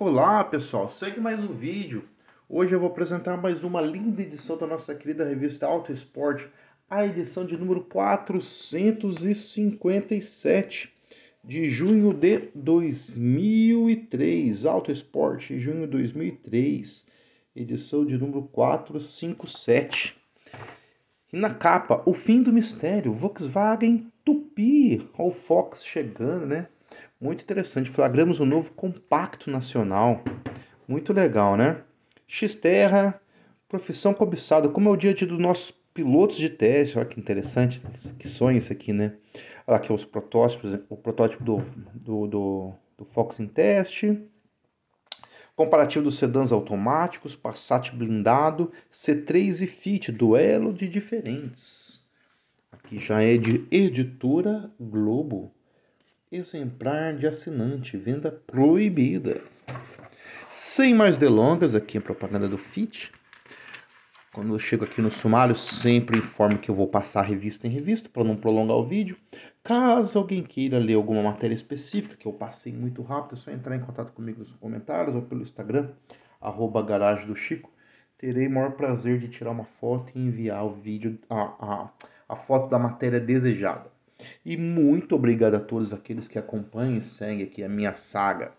Olá pessoal, segue mais um vídeo. Hoje eu vou apresentar mais uma linda edição da nossa querida revista Auto Esporte, a edição de número 457 de junho de 2003. Auto Esporte, junho de 2003, edição de número 457. E na capa, o fim do mistério, Volkswagen Tupi, o Fox chegando, né? Muito interessante. Flagramos um novo compacto nacional. Muito legal, né? X-Terra, profissão cobiçada. Como é o dia a dia dos nossos pilotos de teste. Olha que interessante. Que sonho isso aqui, né? Olha aqui os protótipos. O protótipo do, do, do, do Fox em teste. Comparativo dos sedãs automáticos, Passat blindado, C3 e Fit, duelo de diferentes. Aqui já é de editora Globo exemplar de assinante, venda proibida. Sem mais delongas, aqui a propaganda do FIT. Quando eu chego aqui no sumário, sempre informo que eu vou passar revista em revista para não prolongar o vídeo. Caso alguém queira ler alguma matéria específica que eu passei muito rápido, é só entrar em contato comigo nos comentários ou pelo Instagram, arroba garagem do Chico. Terei o maior prazer de tirar uma foto e enviar o vídeo, a, a, a foto da matéria desejada. E muito obrigado a todos aqueles que acompanham e seguem aqui a minha saga.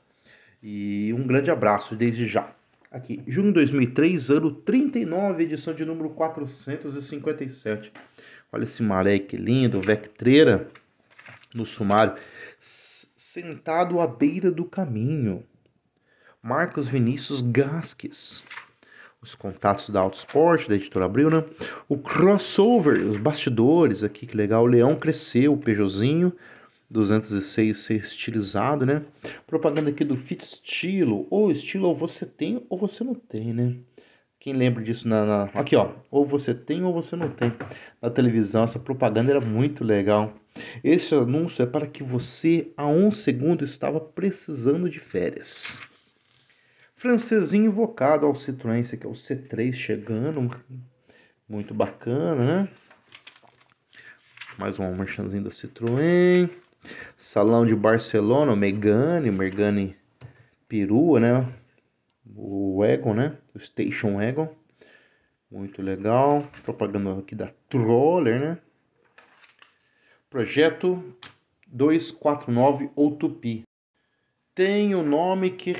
E um grande abraço desde já. Aqui, junho de 2003, ano 39, edição de número 457. Olha esse maré que lindo, Vectreira no sumário. Sentado à beira do caminho. Marcos Vinícius Gasques os contatos da Auto da editora Abril, né? O crossover, os bastidores aqui, que legal. O Leão cresceu, o Peugeotzinho 206 ser estilizado, né? Propaganda aqui do Fit Estilo. Ou estilo ou você tem ou você não tem, né? Quem lembra disso na, na, Aqui, ó. Ou você tem ou você não tem. Na televisão, essa propaganda era muito legal. Esse anúncio é para que você, há um segundo, estava precisando de férias francesinho invocado ao Citroën, esse aqui é o C3 chegando, muito bacana, né? Mais uma merchanzinho da Citroën. Salão de Barcelona, o Megane, o Megane perua, né? O Egon, né? O Station Egon. Muito legal. Propaganda aqui da Troller, né? Projeto 249 ou Tupi. Tem o um nome que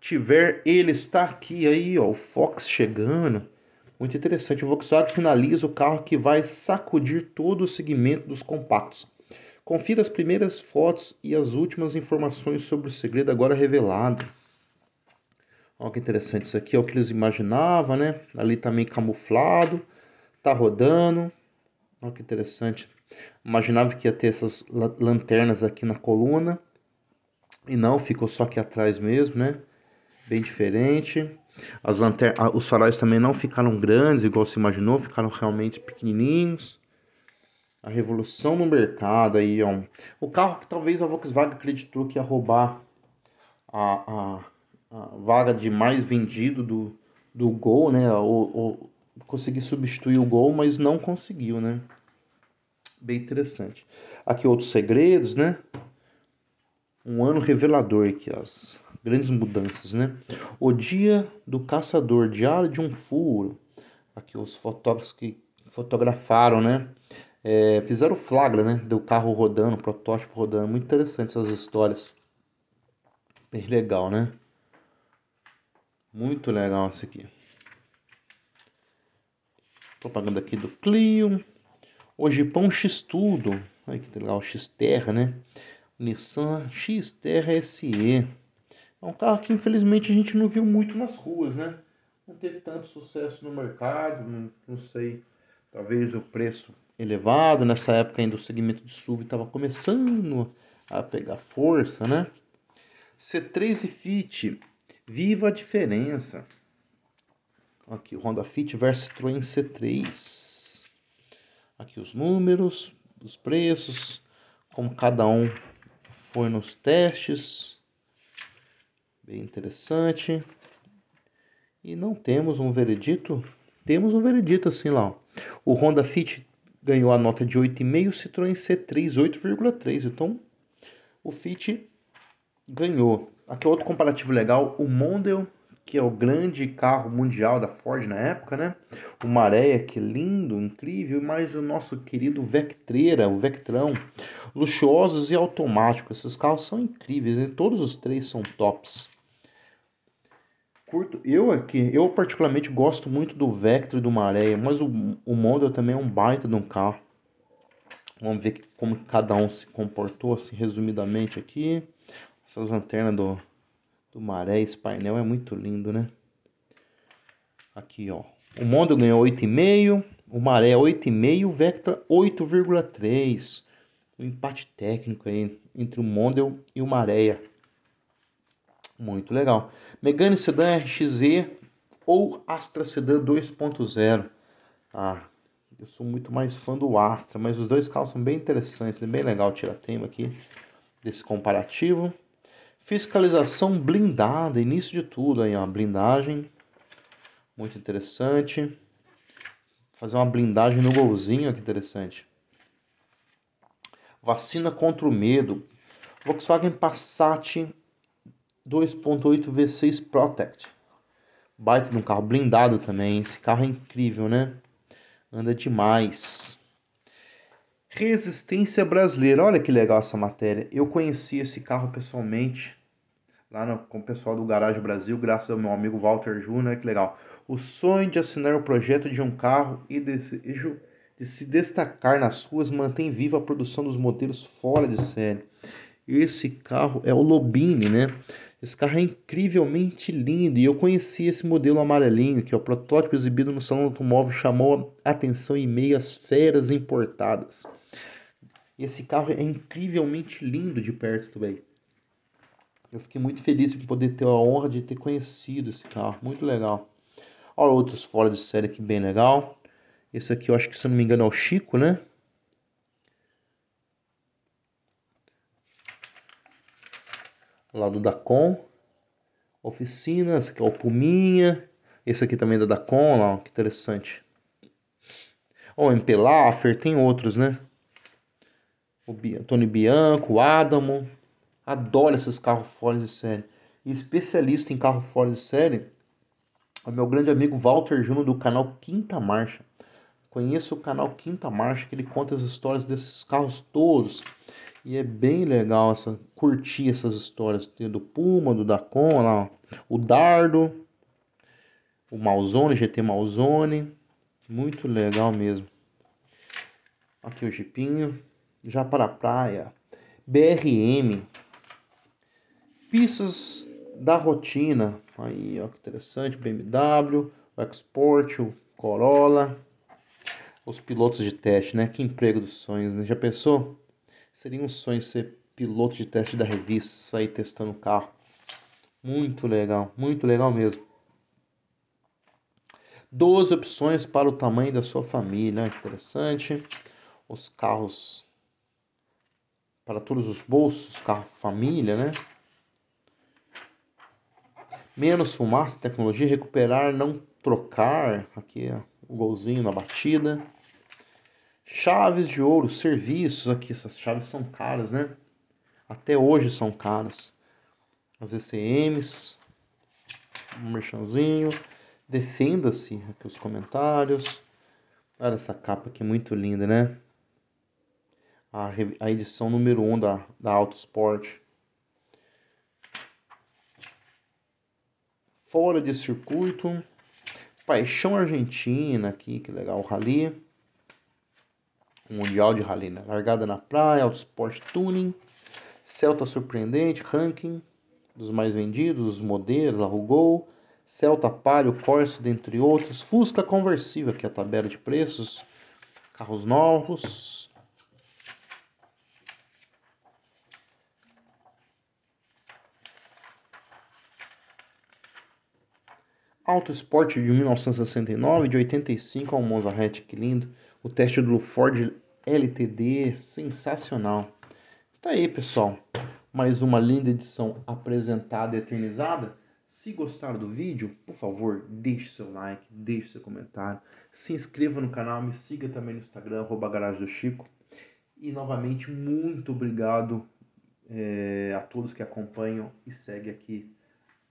tiver ele está aqui aí, ó, o Fox chegando. Muito interessante. O Volkswagen finaliza o carro que vai sacudir todo o segmento dos compactos. Confira as primeiras fotos e as últimas informações sobre o segredo agora revelado. Olha que interessante isso aqui, é o que eles imaginavam, né? Ali também tá camuflado, tá rodando. Olha que interessante. Imaginava que ia ter essas lanternas aqui na coluna. E não, ficou só aqui atrás mesmo, né? bem diferente. As lanter... Os faróis também não ficaram grandes, igual se imaginou, ficaram realmente pequenininhos. A revolução no mercado aí, ó. O carro que talvez a Volkswagen acreditou que ia roubar a, a, a vaga de mais vendido do, do Gol, né? Ou, ou conseguir substituir o Gol, mas não conseguiu, né? Bem interessante. Aqui outros segredos, né? um ano revelador que as grandes mudanças, né? O dia do caçador, diário de um furo. Aqui os fotógrafos que fotografaram, né? É, fizeram flagra, né? Do carro rodando, protótipo rodando. Muito interessante essas histórias. Bem legal, né? Muito legal isso aqui. Propaganda aqui do Clio. Hoje pão X tudo. Olha que legal, X terra, né? Nissan X-Terra SE. É um carro que infelizmente a gente não viu muito nas ruas, né? Não teve tanto sucesso no mercado, não, não sei, talvez o preço elevado. Nessa época ainda o segmento de SUV estava começando a pegar força, né? C3 e Fit, viva a diferença. Aqui, Honda Fit versus Citroën C3. Aqui os números, os preços, como cada um foi nos testes, bem interessante. E não temos um veredito? Temos um veredito assim lá. Ó. O Honda Fit ganhou a nota de 8,5, o Citroën C3 8,3. Então, o Fit ganhou. Aqui é outro comparativo legal, o Mondeo que é o grande carro mundial da Ford na época, né? O Maréia, que lindo, incrível, mas o nosso querido Vectreira, o Vectrão, luxuosos e automáticos. Esses carros são incríveis, né? todos os três são tops. Curto, eu aqui, eu particularmente gosto muito do Vectra e do Maréia, mas o, o Model também é um baita de um carro. Vamos ver como cada um se comportou, assim, resumidamente aqui. Essas lanternas do, do Maré. Esse painel é muito lindo, né? Aqui, ó. O Mondo ganhou 8,5. O Maré 8,5. O Vectra 8,3. O empate técnico aí entre o Mondo e o Maré. Muito legal. Megane Sedan RXZ ou Astra Sedan 2.0. Ah, eu sou muito mais fã do Astra, mas os dois carros são bem interessantes. É bem legal tirar tema aqui desse comparativo. Fiscalização blindada, início de tudo aí, ó, blindagem. Muito interessante. Fazer uma blindagem no golzinho, que interessante. Vacina contra o medo. Volkswagen Passat 2.8 V6 Protect. Baita de um carro blindado também. Esse carro é incrível, né? Anda demais. Resistência Brasileira. Olha que legal essa matéria. Eu conheci esse carro pessoalmente lá no, com o pessoal do Garage Brasil, graças ao meu amigo Walter Júnior. Que legal. O sonho de assinar o projeto de um carro e desejo de se destacar nas ruas mantém viva a produção dos modelos fora de série. Esse carro é o Lobine, né? Esse carro é incrivelmente lindo e eu conheci esse modelo amarelinho, que é o protótipo exibido no salão do automóvel, chamou a atenção em meio às feras importadas. E esse carro é incrivelmente lindo de perto também. Eu fiquei muito feliz em poder ter a honra de ter conhecido esse carro, muito legal. Olha outros fora de série aqui bem legal. Esse aqui eu acho que se eu não me engano é o Chico, né? Lá do Dacon. Oficina, esse aqui é o Puminha. Esse aqui também é da Dacon, lá, que interessante. o oh, Empelafer, tem outros, né? o Tony Bianco, o Adamo. Adoro esses carros fora de série. E especialista em carro fora de série é meu grande amigo Walter Juno do canal Quinta Marcha. Conheço o canal Quinta Marcha, que ele conta as histórias desses carros todos. E é bem legal essa, curtir essas histórias. Tem do Puma, do Dacon, lá, ó. o Dardo, o Malzone, GT Malzone. Muito legal mesmo. Aqui o Jeepinho já para a praia, BRM, pistas da rotina. Aí, ó, que interessante, BMW, o Export, o Corolla, os pilotos de teste, né? Que emprego dos sonhos, né? Já pensou? Seria um sonho ser piloto de teste da revista, sair testando o carro. Muito legal, muito legal mesmo. 12 opções para o tamanho da sua família, interessante. Os carros para todos os bolsos, carro família, né? Menos fumaça, tecnologia, recuperar, não trocar. Aqui ó, o golzinho na batida. Chaves de ouro, serviços aqui, essas chaves são caras, né? Até hoje são caras. As ECMs, um merchanzinho. Defenda-se aqui os comentários. Olha essa capa aqui, muito linda, né? a, a edição número 1 um da, da Auto Sport. Fora de circuito, Paixão Argentina aqui, que legal, o Rally. O Mundial de Rally, né? Largada na praia, Auto Sport Tuning, Celta Surpreendente, Ranking, dos mais vendidos, os modelos, Arrugou, Celta Palio, Corsa, dentre outros. Fusca Conversível, aqui a tabela de preços, carros novos. Auto Sport de 1969, de 85 ao Monza Hatch, que lindo. O teste do Ford LTD, sensacional. Tá aí, pessoal. Mais uma linda edição apresentada e eternizada. Se gostaram do vídeo, por favor, deixe seu like, deixe seu comentário, se inscreva no canal, me siga também no Instagram, arroba Garagem do Chico. E novamente, muito obrigado é, a todos que acompanham e seguem aqui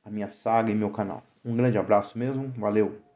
a minha saga e meu canal. Um grande abraço mesmo, valeu!